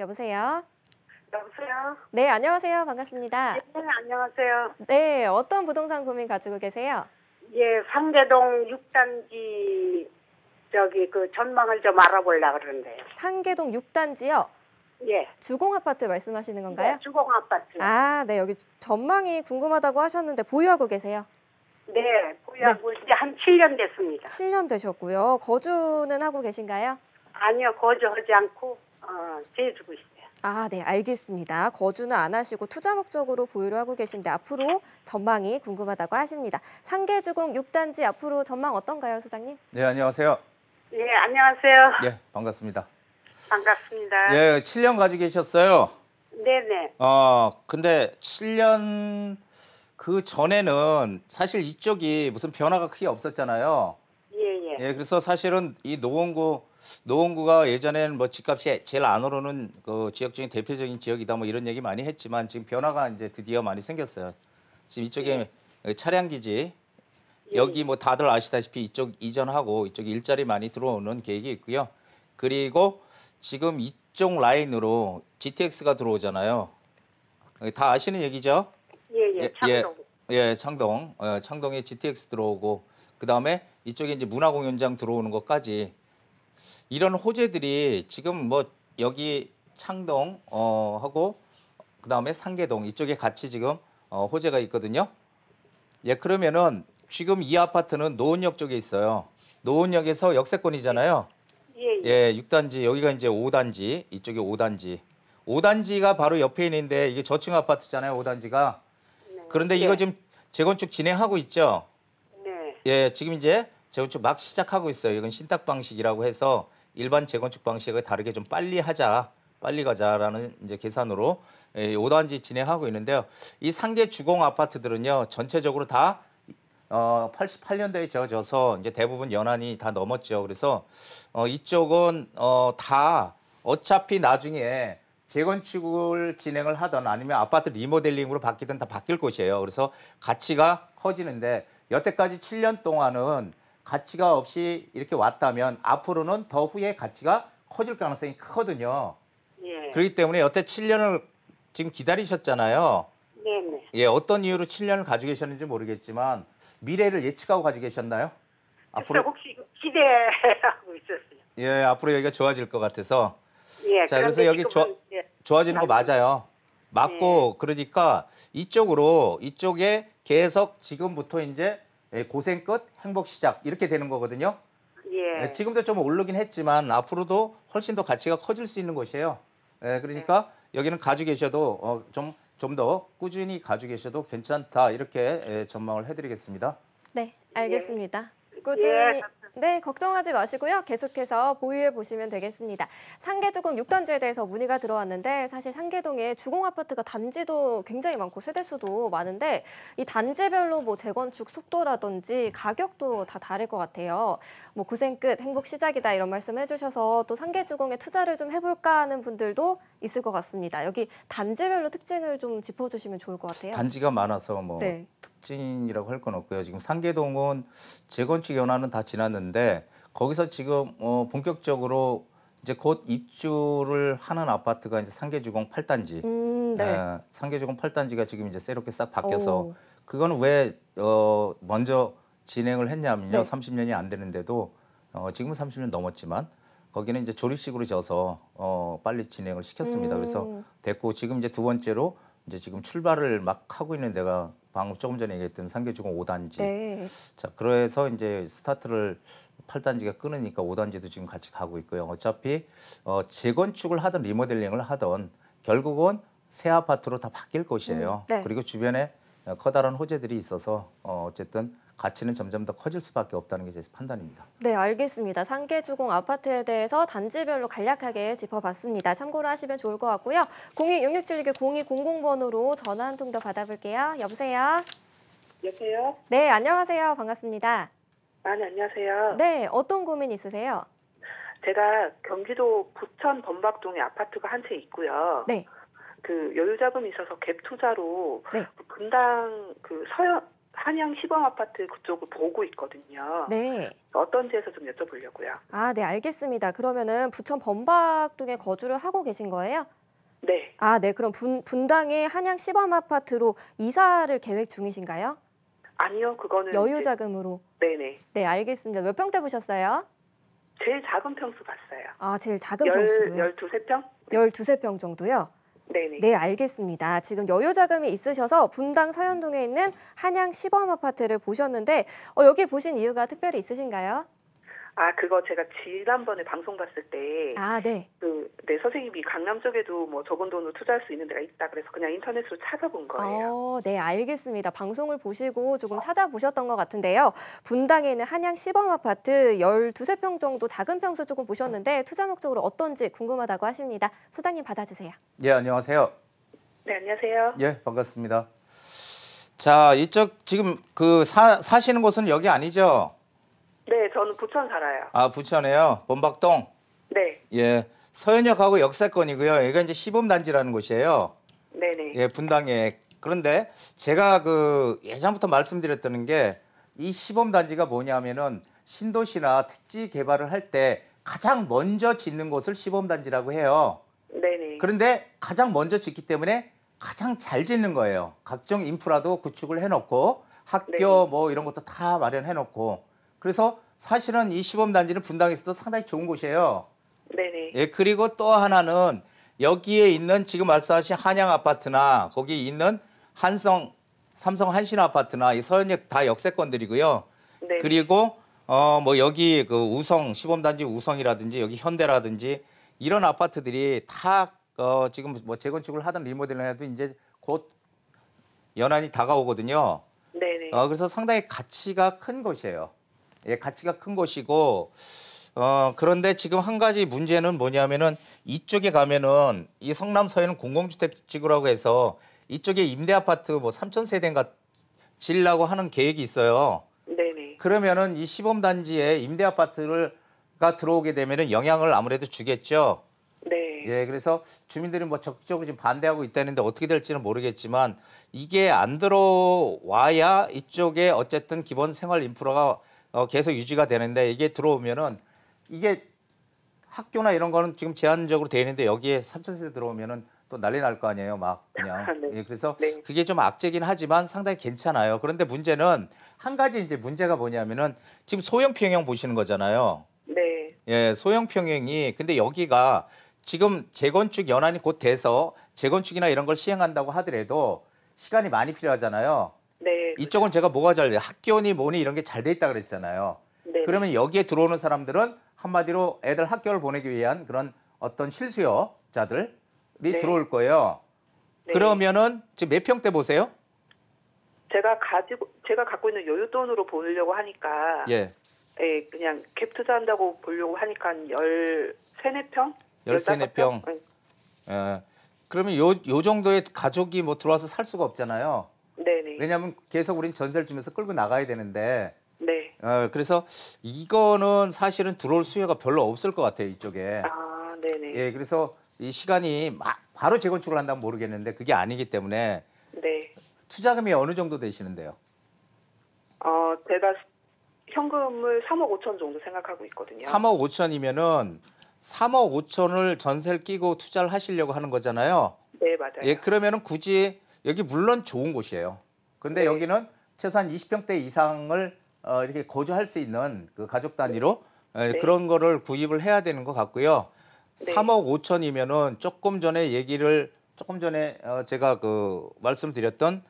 여보세요. 여보세요. 네, 안녕하세요. 반갑습니다. 네, 안녕하세요. 네, 어떤 부동산 고민 가지고 계세요? 예, 상계동 6단지 저기 그 전망을 좀 알아보려 고 그러는데요. 상계동 6단지요? 예. 주공 아파트 말씀하시는 건가요? 네, 주공 아파트. 아, 네, 여기 전망이 궁금하다고 하셨는데 보유하고 계세요? 네, 보유하고 네. 이제 한 7년 됐습니다. 7년 되셨고요. 거주는 하고 계신가요? 아니요, 거주하지 않고 제주고 어, 있 아, 네, 알겠습니다. 거주는 안 하시고 투자 목적으로 보유를 하고 계신데 앞으로 전망이 궁금하다고 하십니다. 상계주공 6단지 앞으로 전망 어떤가요, 소장님? 네, 안녕하세요. 예, 안녕하세요. 예, 반갑습니다. 반갑습니다. 예, 7년 가지고 계셨어요. 네네. 어, 근데 7년 그 전에는 사실 이쪽이 무슨 변화가 크게 없었잖아요. 예예. 예. 예, 그래서 사실은 이 노원구 노원구가 예전에는 뭐 집값이 제일 안 오르는 그 지역 중에 대표적인 지역이다 뭐 이런 얘기 많이 했지만 지금 변화가 이제 드디어 많이 생겼어요. 지금 이쪽에 예. 그 차량 기지 여기 뭐 다들 아시다시피 이쪽 이전하고 이쪽 일자리 많이 들어오는 계획이 있고요. 그리고 지금 이쪽 라인으로 GTX가 들어오잖아요. 예, 다 아시는 얘기죠? 예 예. 예, 예, 창동. 예, 창동. 어, 창동에 GTX 들어오고 그다음에 이쪽에 이제 문화공연장 들어오는 것까지 이런 호재들이 지금 뭐 여기 창동 어 하고 그다음에 상계동 이쪽에 같이 지금 어 호재가 있거든요. 예, 그러면은 지금 이 아파트는 노원역 쪽에 있어요. 노원역에서 역세권이잖아요. 예, 예. 예, 6단지 여기가 이제 5단지 이쪽이 5단지. 5단지가 바로 옆에 있는데 이게 저층 아파트잖아요, 5단지가. 네. 그런데 이거 네. 지금 재건축 진행하고 있죠? 네. 예, 지금 이제 재건축 막 시작하고 있어요. 이건 신탁 방식이라고 해서 일반 재건축 방식을 다르게 좀 빨리 하자, 빨리 가자라는 이제 계산으로 5단지 예, 진행하고 있는데요. 이 상계 주공 아파트들은요, 전체적으로 다 어, 88년도에 지어져서 이제 대부분 연한이 다 넘었죠. 그래서 어, 이쪽은 어, 다 어차피 나중에 재건축을 진행을 하던 아니면 아파트 리모델링으로 바뀌든 다 바뀔 곳이에요. 그래서 가치가 커지는데 여태까지 7년 동안은 가치가 없이 이렇게 왔다면 앞으로는 더 후에 가치가 커질 가능성이 크거든요. 예. 그렇기 때문에 여태 7년을 지금 기다리셨잖아요. 네네. 예, 어떤 이유로 7년을 가지고 계셨는지 모르겠지만 미래를 예측하고 가지고 계셨나요? 앞으로 혹시 기대하고 있었어요. 예, 앞으로 여기가 좋아질 것 같아서. 예. 자, 그래서 여기 좋아, 예. 좋아지는 거 맞아요. 맞고 예. 그러니까 이쪽으로 이쪽에 계속 지금부터 이제 예, 고생 끝, 행복 시작 이렇게 되는 거거든요. 예. 예. 지금도 좀 오르긴 했지만 앞으로도 훨씬 더 가치가 커질 수 있는 곳이에요. 예, 그러니까 네. 여기는 가지고 계셔도 어, 좀좀 더 꾸준히 가지고 계셔도 괜찮다 이렇게 전망을 해드리겠습니다. 네, 알겠습니다. 꾸준히. 예. 네, 걱정하지 마시고요. 계속해서 보유해 보시면 되겠습니다. 상계주공 6단지에 대해서 문의가 들어왔는데 사실 상계동에 주공아파트가 단지도 굉장히 많고 세대수도 많은데 이 단지별로 뭐 재건축 속도라든지 가격도 다 다를 것 같아요. 뭐 고생 끝, 행복 시작이다 이런 말씀 해주셔서 또 상계주공에 투자를 좀 해볼까 하는 분들도 있을 것 같습니다. 여기 단지별로 특징을 좀 짚어주시면 좋을 것 같아요. 단지가 많아서 뭐 네. 특징이라고 할 건 없고요. 지금 상계동은 재건축 연한은 다 지났는데 거기서 지금 어 본격적으로 이제 곧 입주를 하는 아파트가 이제 상계주공 8단지. 음, 네. 에, 예, 상계주공 8단지가 지금 이제 새롭게 싹 바뀌어서 그거는 왜 어, 먼저 진행을 했냐면요. 네. 30년이 안 되는데도 어, 지금은 30년 넘었지만 거기는 이제 조립식으로 져서 어, 빨리 진행을 시켰습니다. 음. 그래서 됐고 지금 이제 두 번째로 이제 지금 출발을 막 하고 있는 데가 방금 조금 전에 얘기했던 상계주공 5단지. 네. 자, 그래서 이제 스타트를 8단지가 끊으니까 5단지도 지금 같이 가고 있고요. 어차피 어, 재건축을 하던 리모델링을 하던 결국은 새 아파트로 다 바뀔 것이에요. 음, 네. 그리고 주변에 커다란 호재들이 있어서 어, 어쨌든 가치는 점점 더 커질 수밖에 없다는 게 제 판단입니다. 네, 알겠습니다. 상계주공 아파트에 대해서 단지별로 간략하게 짚어봤습니다. 참고로 하시면 좋을 것 같고요. 02-6676-0200번으로 전화 한 통 더 받아볼게요. 여보세요? 여보세요? 네, 안녕하세요. 반갑습니다. 아, 네, 안녕하세요. 네, 어떤 고민 있으세요? 제가 경기도 부천 범박동에 아파트가 한 채 있고요. 네. 그 여유 자금이 있어서 갭 투자로 네. 분당 그 서현 한양 시범 아파트 그쪽을 보고 있거든요. 네. 어떤지해서좀 여쭤보려고요. 아, 네, 알겠습니다. 그러면은 부천 범박동에 거주를 하고 계신 거예요? 네. 아, 네. 그럼 분, 분당의 한양 시범 아파트로 이사를 계획 중이신가요? 아니요, 그거는 여유 자금으로. 네, 네. 네, 알겠습니다. 몇 평대 보셨어요? 제일 작은 평수 봤어요. 아, 제일 작은 평수로요? 12, 3평? 12, 세평 정도요? 네네. 네, 알겠습니다. 지금 여유 자금이 있으셔서 분당 서현동에 있는 한양 시범 아파트를 보셨는데 어, 여기 보신 이유가 특별히 있으신가요? 아, 그거 제가 지난번에 방송 봤을 때. 아, 네. 그, 네, 선생님이 강남 쪽에도 뭐 적은 돈으로 투자할 수 있는 데가 있다. 그래서 그냥 인터넷으로 찾아본 거예요. 어, 네, 알겠습니다. 방송을 보시고 조금 찾아보셨던 것 같은데요. 분당에 는 한양 시범 아파트 12세평 정도 작은 평수 조금 보셨는데 투자 목적으로 어떤지 궁금하다고 하십니다. 소장님 받아주세요. 예, 안녕하세요. 네, 안녕하세요. 예, 반갑습니다. 자, 이쪽 지금 그 사, 사시는 곳은 여기 아니죠? 네, 저는 부천 살아요. 아 부천에요. 범박동. 네, 예. 서현역하고 역세권이고요. 여기가 이제 시범단지라는 곳이에요. 네, 네, 예, 분당에. 그런데 제가 그 예전부터 말씀드렸던 게 이 시범 단지가 뭐냐면은 신도시나 택지 개발을 할 때 가장 먼저 짓는 곳을 시범 단지라고 해요. 네, 네. 그런데 가장 먼저 짓기 때문에 가장 잘 짓는 거예요. 각종 인프라도 구축을 해놓고 학교 네. 뭐 이런 것도 다 마련해놓고 그래서 사실은 이 시범단지는 분당에서도 상당히 좋은 곳이에요. 네네. 예, 그리고 또 하나는 여기에 있는 지금 말씀하신 한양 아파트나 거기 있는 한성 삼성 한신 아파트나 이 서현역 다 역세권들이고요. 네. 그리고 어 뭐 여기 그 우성 시범단지 우성이라든지 여기 현대라든지 이런 아파트들이 다 어, 지금 뭐 재건축을 하든 리모델링 하든 이제 곧연안이 다가오거든요. 네네. 어, 그래서 상당히 가치가 큰 곳이에요. 예, 가치가 큰 곳이고 어, 그런데 지금 한 가지 문제는 뭐냐면은 이쪽에 가면은 이 성남 서해는 공공주택 지구라고 해서 이쪽에 임대 아파트 뭐 3천 세대인가 질라고 하는 계획이 있어요. 네네. 그러면은 이 시범 단지에 임대 아파트가 들어오게 되면은 영향을 아무래도 주겠죠. 네. 예, 그래서 주민들이 뭐 적극적으로 지금 반대하고 있다는데 어떻게 될지는 모르겠지만 이게 안 들어와야 이쪽에 어쨌든 기본 생활 인프라가 어, 계속 유지가 되는데 이게 들어오면은 이게 학교나 이런 거는 지금 제한적으로 돼 있는데 여기에 삼천 세대 들어오면은 또 난리 날 거 아니에요, 막 그냥. 아, 네. 예, 그래서 네. 그게 좀 악재긴 하지만 상당히 괜찮아요. 그런데 문제는 한 가지 이제 문제가 뭐냐면은 지금 소형 평형 보시는 거잖아요. 네. 예, 소형 평형이 근데 여기가 지금 재건축 연한이 곧 돼서 재건축이나 이런 걸 시행한다고 하더라도 시간이 많이 필요하잖아요. 네. 그렇죠. 이쪽은 제가 뭐가 잘 돼? 학교니 뭐니 이런 게 잘 돼 있다 그랬잖아요. 네, 네. 그러면 여기에 들어오는 사람들은 한마디로 애들 학교를 보내기 위한 그런 어떤 실수요자들이 네. 들어올 거예요. 네. 그러면은 지금 몇 평 때 보세요? 제가 가지고 제가 갖고 있는 여유 돈으로 보려고 하니까 예. 예, 그냥 갭 투자한다고 보려고 하니까 한 13, 평 13, 4평. 예. 그러면 요, 요 정도의 가족이 뭐 들어와서 살 수가 없잖아요. 네네. 왜냐하면 계속 우린 전세를 주면서 끌고 나가야 되는데. 네. 어, 그래서 이거는 사실은 들어올 수요가 별로 없을 것 같아요 이쪽에. 아, 네네. 예, 그래서 이 시간이 막 바로 재건축을 한다면 모르겠는데 그게 아니기 때문에. 네. 투자금이 어느 정도 되시는데요? 어, 제가 현금을 3억 5천 정도 생각하고 있거든요. 3억 5천이면은 3억 5천을 전세를 끼고 투자를 하시려고 하는 거잖아요. 네, 맞아요. 예, 그러면은 굳이 여기 물론 좋은 곳이에요. 근데 여기는 최소한 20평대 이상을 어, 이렇게 거주할 수 있는 그 가족 단위로 에, 네. 그런 거를 구입을 해야 되는 것 같고요. 네. 3억 5천이면은 조금 전에 얘기를 조금 전에 어, 제가 그 말씀드렸던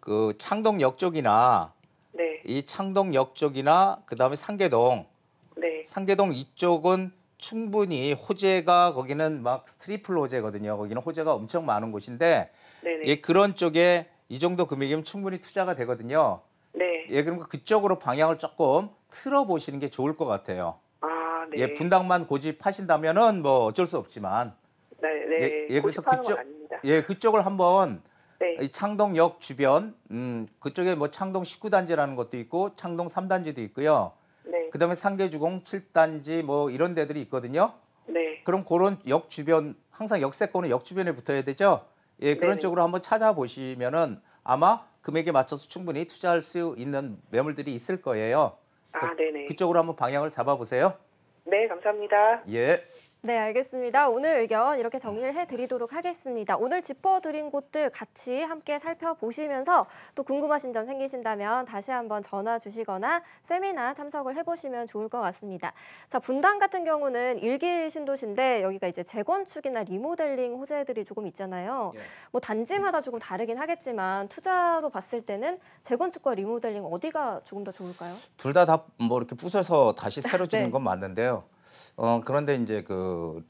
그 창동역 쪽이나 네. 이 창동역 쪽이나 그다음에 상계동 네. 상계동 이쪽은 충분히 호재가 거기는 막 스트리플 호재거든요. 거기는 호재가 엄청 많은 곳인데 예, 그런 쪽에 이 정도 금액이면 충분히 투자가 되거든요. 네. 예, 그럼 그 그쪽으로 방향을 조금 틀어 보시는 게 좋을 것 같아요. 아, 네. 예, 분당만 고집하신다면은 뭐 어쩔 수 없지만. 네, 네. 예, 예 그래서 그쪽 예, 그쪽을 한번 네. 창동역 주변 음, 그쪽에 뭐 창동 19단지라는 것도 있고 창동 3단지도 있고요. 네. 그다음에 상계주공 7단지 뭐 이런 데들이 있거든요. 네. 그럼 그런 역 주변 항상 역세권은 역 주변에 붙어야 되죠. 예, 그런 네네. 쪽으로 한번 찾아보시면은 아마 금액에 맞춰서 충분히 투자할 수 있는 매물들이 있을 거예요. 아, 네네. 그, 그쪽으로 한번 방향을 잡아보세요. 네, 감사합니다. 예. 네, 알겠습니다. 오늘 의견 이렇게 정리를 해드리도록 하겠습니다. 오늘 짚어드린 곳들 같이 함께 살펴보시면서 또 궁금하신 점 생기신다면 다시 한번 전화 주시거나 세미나 참석을 해보시면 좋을 것 같습니다. 자, 분당 같은 경우는 일기 신도시인데 여기가 이제 재건축이나 리모델링 호재들이 조금 있잖아요. 예. 뭐 단지마다 조금 다르긴 하겠지만 투자로 봤을 때는 재건축과 리모델링 어디가 조금 더 좋을까요? 둘 다 다 뭐 이렇게 부숴서 다시 네. 새로 짓는 네. 건 맞는데요. 어, 그런데 이제 그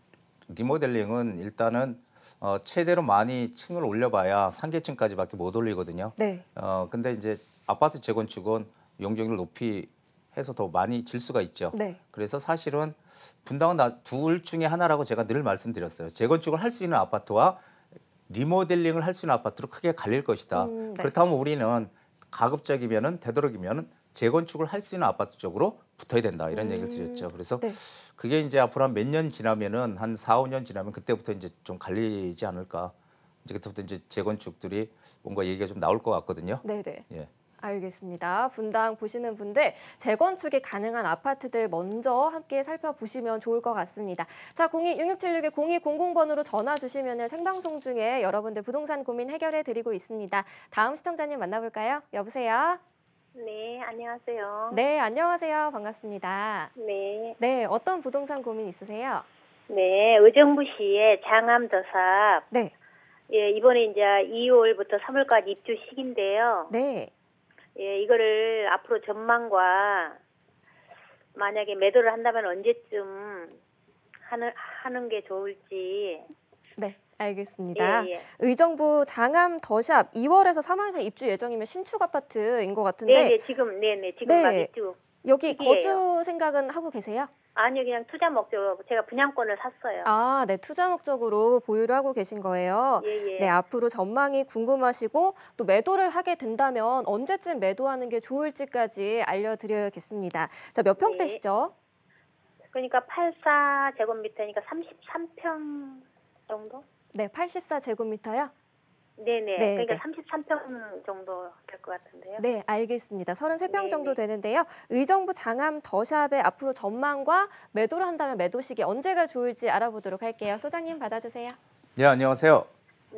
리모델링은 일단은 어, 최대로 많이 층을 올려봐야 상계층까지밖에 못 올리거든요. 네. 어, 근데 이제 아파트 재건축은 용적률 높이 해서 더 많이 질 수가 있죠. 네. 그래서 사실은 분당은 둘 중에 하나라고 제가 늘 말씀드렸어요. 재건축을 할 수 있는 아파트와 리모델링을 할 수 있는 아파트로 크게 갈릴 것이다. 음, 네. 그렇다면 우리는 가급적이면은 되도록이면은 재건축을 할 수 있는 아파트 쪽으로 붙어야 된다 이런 음. 얘기를 드렸죠. 그래서 네. 그게 이제 앞으로 한 몇 년 지나면은 한 4, 5년 지나면 그때부터 이제 좀 갈리지 않을까. 이제 그때부터 이제 재건축들이 뭔가 얘기가 좀 나올 것 같거든요. 네, 네. 예. 알겠습니다. 분당 보시는 분들 재건축이 가능한 아파트들 먼저 함께 살펴보시면 좋을 것 같습니다. 자, 02-6676의 0200번으로 전화 주시면 생방송 중에 여러분들 부동산 고민 해결해 드리고 있습니다. 다음 시청자님 만나볼까요? 여보세요? 네, 안녕하세요. 네, 안녕하세요. 반갑습니다. 네. 네, 어떤 부동산 고민 있으세요? 네, 의정부시의 장암도사. 네. 예, 이번에 이제 2월부터 3월까지 입주 시기인데요. 네. 예, 이거를 앞으로 전망과 만약에 매도를 한다면 언제쯤 하는 하는 게 좋을지. 네. 알겠습니다. 예, 예. 의정부 장암 더샵 2월에서 3월 사 입주 예정이면 신축 아파트인 것 같은데. 네, 네 지금 네네 네, 지금 네. 막 입주. 여기 거주 생각은 하고 계세요? 아니요, 그냥 투자 목적으로 제가 분양권을 샀어요. 아, 네, 투자 목적으로 보유를 하고 계신 거예요. 예, 예. 네, 앞으로 전망이 궁금하시고 또 매도를 하게 된다면 언제쯤 매도하는 게 좋을지까지 알려드려야겠습니다. 자, 몇 평대시죠? 네. 예. 그러니까 84제곱미터니까 33평 정도? 네, 84제곱미터요? 네네. 네, 그러니까 네. 33평 정도 될 것 같은데요. 네, 알겠습니다. 33평 네, 정도 되는데요. 의정부 장암 더샵의 앞으로 전망과 매도를 한다면 매도 시기 언제가 좋을지 알아보도록 할게요. 소장님 받아주세요. 네, 안녕하세요.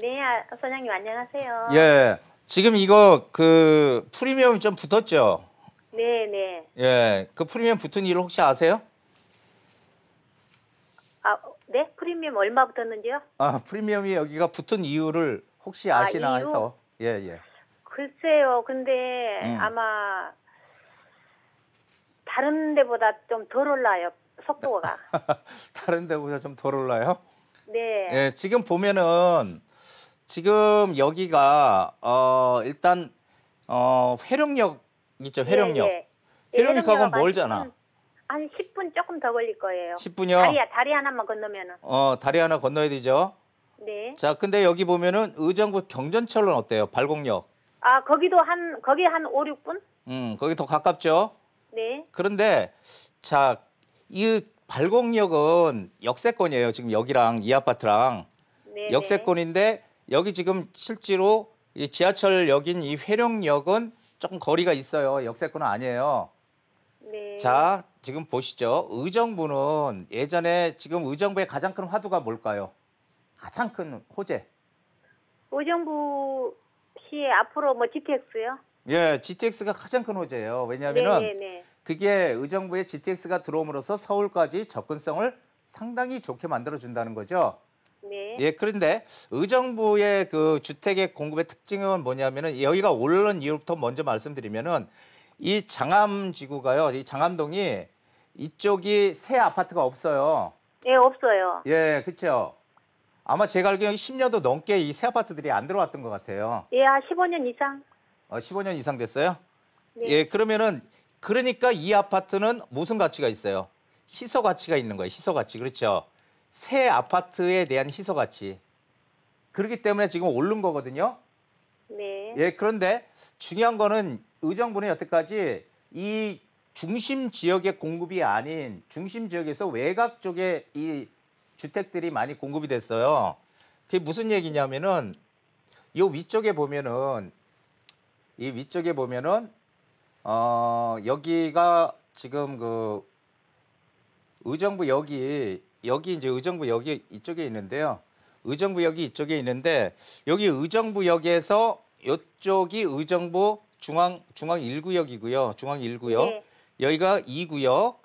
네, 아, 소장님 안녕하세요. 예, 지금 이거 그 프리미엄이 좀 붙었죠? 네네. 네. 예, 그 프리미엄 붙은 이유 혹시 아세요? 네, 프리미엄 얼마 붙었는지요? 아, 프리미엄이 여기가 붙은 이유를 혹시 아, 시나 이유? 해서. 예, 예. 글쎄요. 근데 음. 아마 다른 데보다 좀 덜 올라요. 속도가. 다른 데보다 좀 덜 올라요? 네. 예, 지금 보면은 지금 여기가 어 일단 어 회룡역 있죠, 네, 회룡역. 네. 예, 예. 회룡역하고 멀잖아. 한 10분 조금 더 걸릴 거예요. 10분요? 다리, 다리 하나만 건너면은. 어, 다리 하나 건너야 되죠. 네. 자, 근데 여기 보면은 의정부 경전철로는 어때요? 발곡역. 아, 거기도 한 거기 한 5, 6분? 음, 거기 더 가깝죠? 네. 그런데 자, 이 발곡역은 역세권이에요. 지금 여기랑 이 아파트랑 네네. 네. 역세권인데 여기 지금 실제로 이 지하철역인 이회룡역은 조금 거리가 있어요. 역세권은 아니에요. 네. 자, 지금 보시죠. 의정부는 예전에 지금 의정부의 가장 큰 화두가 뭘까요? 가장 큰 호재. 의정부 시 앞으로 뭐 GTX요? 예, GTX가 가장 큰 호재예요. 왜냐하면은 네, 네, 네. 그게 의정부의 GTX가 들어옴으로써 서울까지 접근성을 상당히 좋게 만들어준다는 거죠. 네. 예, 그런데 의정부의 그 주택의 공급의 특징은 뭐냐면은 여기가 오르는 이유부터 먼저 말씀드리면은 이 장암 지구가요. 이 장암동이 이쪽이 새 아파트가 없어요. 예, 없어요. 예, 그렇죠. 아마 제가 알기로는 10년도 넘게 이 새 아파트들이 안 들어왔던 것 같아요. 예, 한 15년 이상. 어, 15년 이상 됐어요? 네. 예, 그러면은 그러니까 이 아파트는 무슨 가치가 있어요? 희소 가치가 있는 거예요. 희소 가치. 그렇죠. 새 아파트에 대한 희소 가치. 그렇기 때문에 지금 오른 거거든요. 네. 예, 그런데 중요한 거는 의정부는 여태까지 이 중심 지역의 공급이 아닌 중심 지역에서 외곽 쪽에 이 주택들이 많이 공급이 됐어요. 그게 무슨 얘기냐면은 이 위쪽에 보면은 이 위쪽에 보면은 어 여기가 지금 그 의정부 여기 여기 이제 의정부 여기 이쪽에 있는데요. 의정부 여기 이쪽에 있는데 여기 의정부역에서 이쪽이 의정부 중앙 중앙 1구역이고요. 중앙 1구역. 네. 여기가 2구역.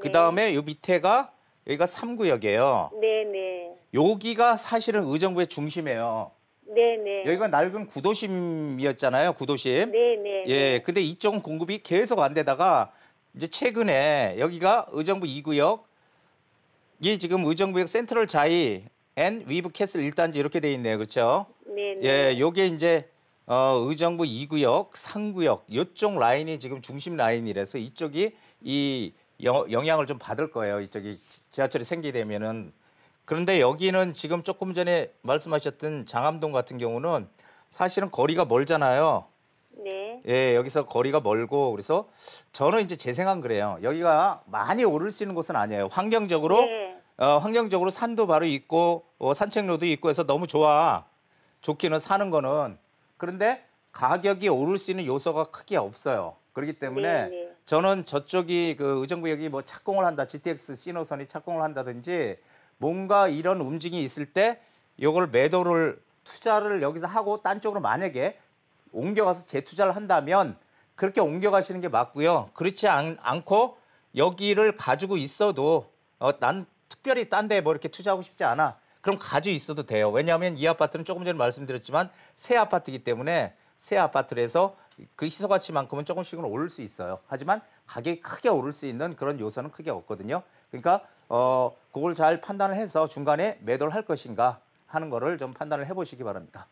그다음에 요 밑에가 여기가 3구역이에요. 네, 네. 여기가 사실은 의정부의 중심이에요. 네, 네. 여기가 낡은 구도심이었잖아요. 구도심. 네, 네. 예. 네. 근데 이쪽은 공급이 계속 안 되다가 이제 최근에 여기가 의정부 2구역 이게 지금 의정부역 센트럴 자이 앤 위브 캐슬 1단지 이렇게 돼 있네요. 그렇죠? 네, 네. 예, 요게 이제 어, 의정부 2구역, 3구역 이쪽 라인이 지금 중심 라인이라서 이쪽이 이 여, 영향을 좀 받을 거예요. 이쪽이 지하철이 생기게 되면은 그런데 여기는 지금 조금 전에 말씀하셨던 장암동 같은 경우는 사실은 거리가 멀잖아요. 네. 예, 여기서 거리가 멀고 그래서 저는 이제 재생한 그래요. 여기가 많이 오를 수 있는 곳은 아니에요. 환경적으로 네. 어, 환경적으로 산도 바로 있고 어, 산책로도 있고 해서 너무 좋아. 좋기는 사는 거는 그런데 가격이 오를 수 있는 요소가 크게 없어요. 그렇기 때문에 네네. 네. 저는 저쪽이 그 의정부역이 뭐 착공을 한다, GTX 신호선이 착공을 한다든지 뭔가 이런 움직임이 있을 때 이걸 매도를 투자를 여기서 하고 딴 쪽으로 만약에 옮겨가서 재투자를 한다면 그렇게 옮겨가시는 게 맞고요. 그렇지 않, 않고 여기를 가지고 있어도 어, 난 특별히 딴데뭐 이렇게 투자하고 싶지 않아. 그럼 가지 있어도 돼요. 왜냐하면 이 아파트는 조금 전에 말씀드렸지만 새 아파트이기 때문에 새 아파트에서 그 희소가치만큼은 조금씩은 오를 수 있어요. 하지만 가격이 크게 오를 수 있는 그런 요소는 크게 없거든요. 그러니까 어 그걸 잘 판단을 해서 중간에 매도를 할 것인가 하는 거를 좀 판단을 해보시기 바랍니다.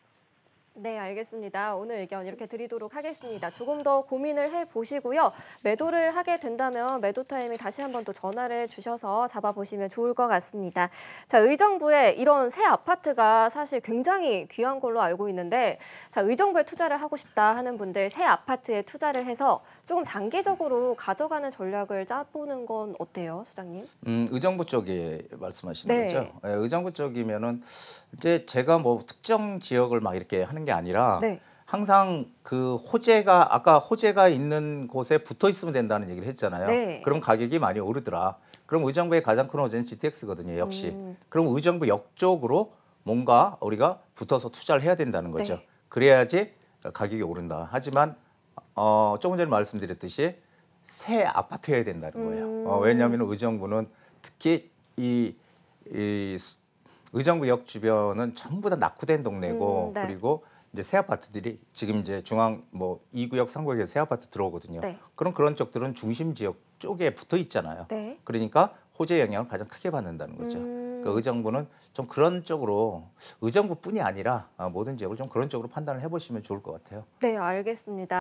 네, 알겠습니다. 오늘 의견 이렇게 드리도록 하겠습니다. 조금 더 고민을 해보시고요. 매도를 하게 된다면 매도 타이밍 다시 한번 또 전화를 주셔서 잡아보시면 좋을 것 같습니다. 자, 의정부에 이런 새 아파트가 사실 굉장히 귀한 걸로 알고 있는데 자, 의정부에 투자를 하고 싶다 하는 분들 새 아파트에 투자를 해서 조금 장기적으로 가져가는 전략을 짜보는 건 어때요, 소장님? 음, 의정부 쪽에 말씀하시는 네. 거죠? 네, 의정부 쪽이면은 이제 제가 뭐 특정 지역을 막 이렇게 하는 게게 아니라 네. 항상 그 호재가 아까 호재가 있는 곳에 붙어 있으면 된다는 얘기를 했잖아요. 네. 그럼 가격이 많이 오르더라. 그럼 의정부의 가장 큰 호재는 GTX거든요. 역시. 음. 그럼 의정부 역쪽으로 뭔가 우리가 붙어서 투자를 해야 된다는 거죠. 네. 그래야지 가격이 오른다. 하지만 어, 조금 전에 말씀드렸듯이 새아파트해야 된다는 거예요. 어, 음. 어, 왜냐하면 의정부는 특히 이, 이 의정부역 주변은 전부 다 낙후된 동네고 음, 네. 그리고 이제 새 아파트들이 지금 이제 중앙 뭐 2구역, 3구역에 새 아파트 들어오거든요. 네. 그런 그런 쪽들은 중심 지역 쪽에 붙어 있잖아요. 네. 그러니까 호재 영향을 가장 크게 받는다는 거죠. 음... 그러니까 의정부는 좀 그런 쪽으로 의정부뿐이 아니라 아, 모든 지역을 좀 그런 쪽으로 판단을 해보시면 좋을 것 같아요. 네, 알겠습니다.